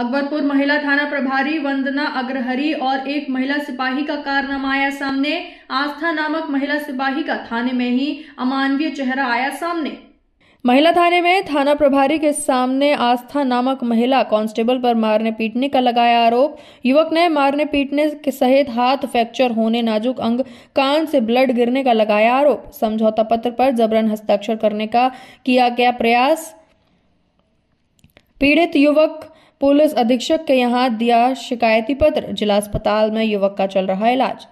अकबरपुर महिला थाना प्रभारी वंदना अग्रहरी और एक महिला सिपाही का कारनामा आया सामने आस्था नामक महिला सिपाही का थाने में ही अमानवीय चेहरा आया सामने महिला थाने में थाना प्रभारी के सामने आस्था नामक महिला कांस्टेबल पर मारने पीटने का लगाया आरोप युवक ने मारने पीटने के सहित हाथ फ्रैक्चर होने नाजुक अंग कान से ब्लड गिरने का लगाया आरोप समझौता पत्र पर जबरन हस्ताक्षर करने का किया गया प्रयास पीड़ित युवक पुलिस अधीक्षक के यहाँ दिया शिकायती पत्र जिला अस्पताल में युवक का चल रहा इलाज